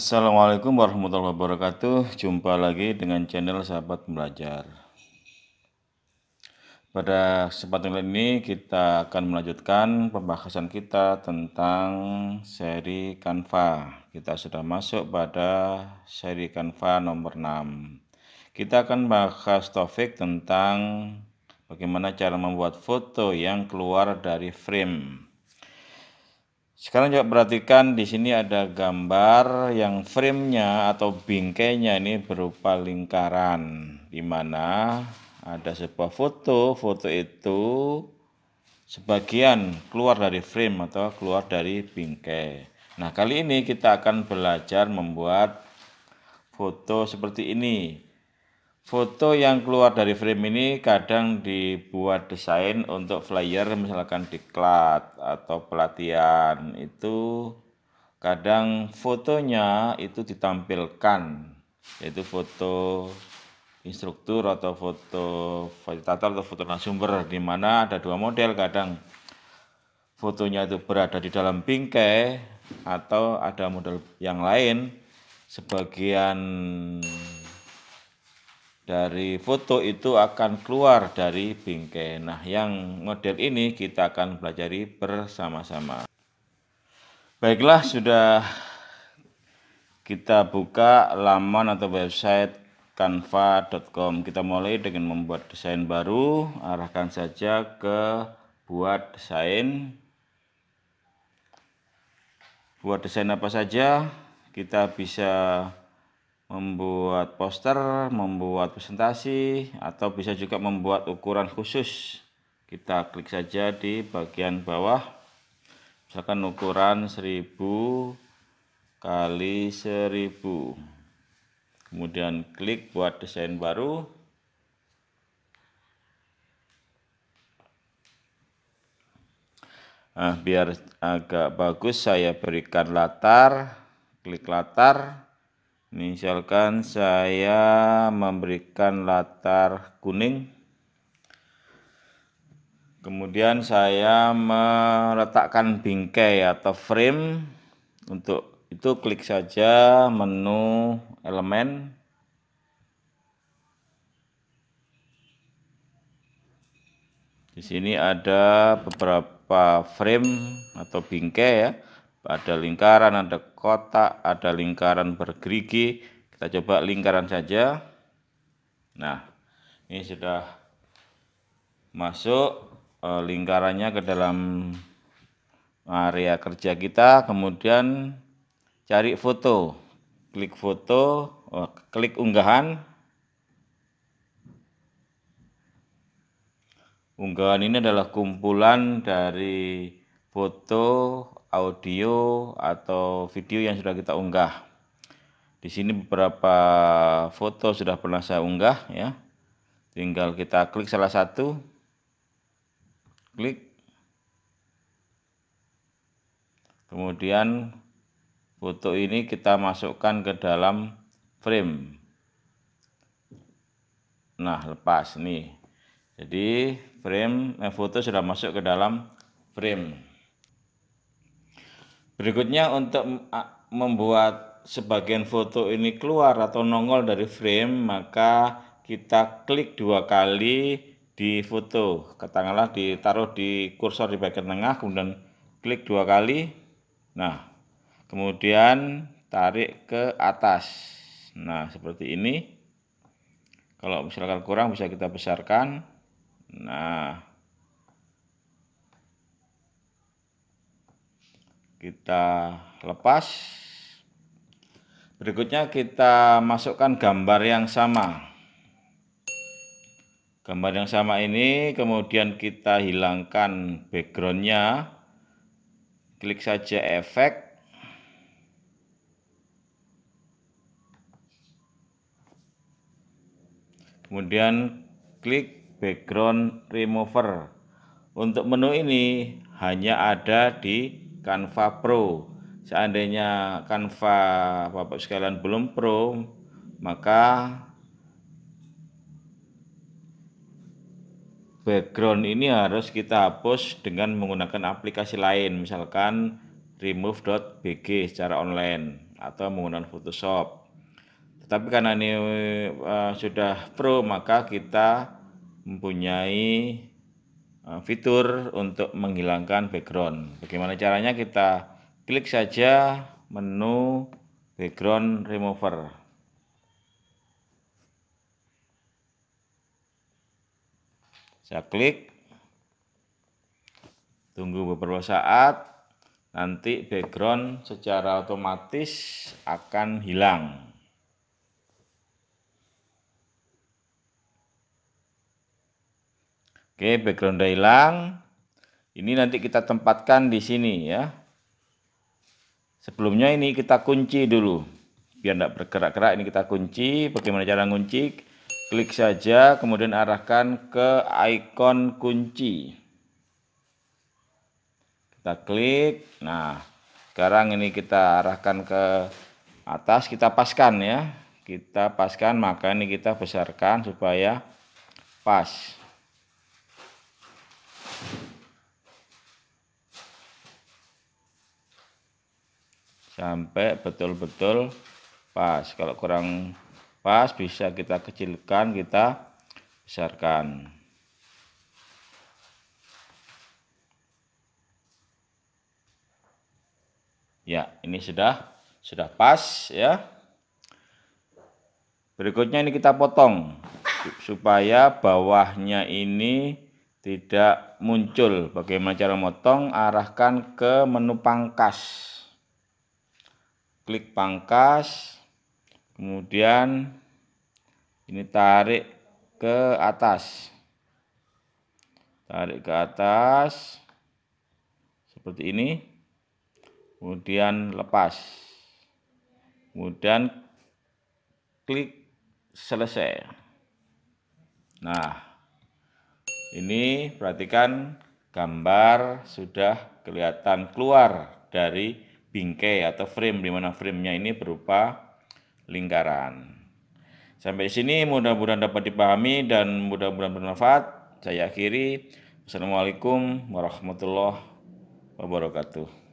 Assalamualaikum warahmatullahi wabarakatuh. Jumpa lagi dengan channel Sahabat Belajar. Pada kesempatan kali ini kita akan melanjutkan pembahasan kita tentang seri Canva. Kita sudah masuk pada seri Canva nomor 6. Kita akan bahas topik tentang bagaimana cara membuat foto yang keluar dari frame. Sekarang coba perhatikan di sini ada gambar yang framenya atau bingkainya ini berupa lingkaran di mana ada sebuah foto, foto itu sebagian keluar dari frame atau keluar dari bingkai. Nah, kali ini kita akan belajar membuat foto seperti ini foto yang keluar dari frame ini kadang dibuat desain untuk flyer misalkan diklat atau pelatihan itu kadang fotonya itu ditampilkan yaitu foto instruktur atau foto fasilitator atau foto narasumber di mana ada dua model kadang fotonya itu berada di dalam bingkai atau ada model yang lain sebagian dari foto itu akan keluar dari bingkai. Nah, yang model ini kita akan belajar bersama-sama. Baiklah, sudah kita buka laman atau website canva.com. Kita mulai dengan membuat desain baru. Arahkan saja ke buat desain. Buat desain apa saja, kita bisa membuat poster, membuat presentasi, atau bisa juga membuat ukuran khusus. Kita klik saja di bagian bawah, misalkan ukuran 1000 kali 1000. Kemudian klik buat desain baru. Nah, biar agak bagus saya berikan latar, klik latar, misalkan saya memberikan latar kuning kemudian saya meletakkan bingkai atau frame untuk itu klik saja menu elemen di sini ada beberapa frame atau bingkai ya ada lingkaran, ada kotak, ada lingkaran bergerigi. Kita coba lingkaran saja. Nah, ini sudah masuk eh, lingkarannya ke dalam area kerja kita. Kemudian cari foto. Klik foto, oh, klik unggahan. Unggahan ini adalah kumpulan dari foto, audio, atau video yang sudah kita unggah. Di sini beberapa foto sudah pernah saya unggah ya. Tinggal kita klik salah satu. Klik. Kemudian foto ini kita masukkan ke dalam frame. Nah, lepas nih. Jadi frame eh, foto sudah masuk ke dalam frame. Berikutnya untuk membuat sebagian foto ini keluar atau nongol dari frame, maka kita klik dua kali di foto. Katakanlah ditaruh di kursor di bagian tengah, kemudian klik dua kali. Nah, kemudian tarik ke atas. Nah, seperti ini. Kalau misalkan kurang bisa kita besarkan. Nah, kita lepas berikutnya kita masukkan gambar yang sama gambar yang sama ini kemudian kita hilangkan backgroundnya klik saja efek kemudian klik background remover untuk menu ini hanya ada di Canva Pro. Seandainya Canva Bapak sekalian belum pro, maka background ini harus kita hapus dengan menggunakan aplikasi lain, misalkan remove.bg secara online atau menggunakan Photoshop. Tetapi karena ini uh, sudah pro, maka kita mempunyai Eh, fitur untuk menghilangkan background. Bagaimana caranya? Kita klik saja menu background remover. Saya klik tunggu beberapa saat nanti background secara otomatis akan hilang. Oke, background udah hilang. Ini nanti kita tempatkan di sini ya. Sebelumnya ini kita kunci dulu. Biar tidak bergerak-gerak ini kita kunci. Bagaimana cara kunci? Klik saja kemudian arahkan ke ikon kunci. Kita klik. Nah, sekarang ini kita arahkan ke atas, kita paskan ya. Kita paskan maka ini kita besarkan supaya pas. sampai betul-betul pas kalau kurang pas bisa kita kecilkan kita besarkan ya ini sudah sudah pas ya berikutnya ini kita potong supaya bawahnya ini tidak muncul bagaimana cara motong arahkan ke menu pangkas klik pangkas kemudian ini tarik ke atas tarik ke atas seperti ini kemudian lepas kemudian klik selesai nah ini perhatikan gambar sudah kelihatan keluar dari bingkai atau frame di mana framenya ini berupa lingkaran. Sampai sini mudah-mudahan dapat dipahami dan mudah-mudahan bermanfaat. Saya akhiri. Assalamualaikum warahmatullahi wabarakatuh.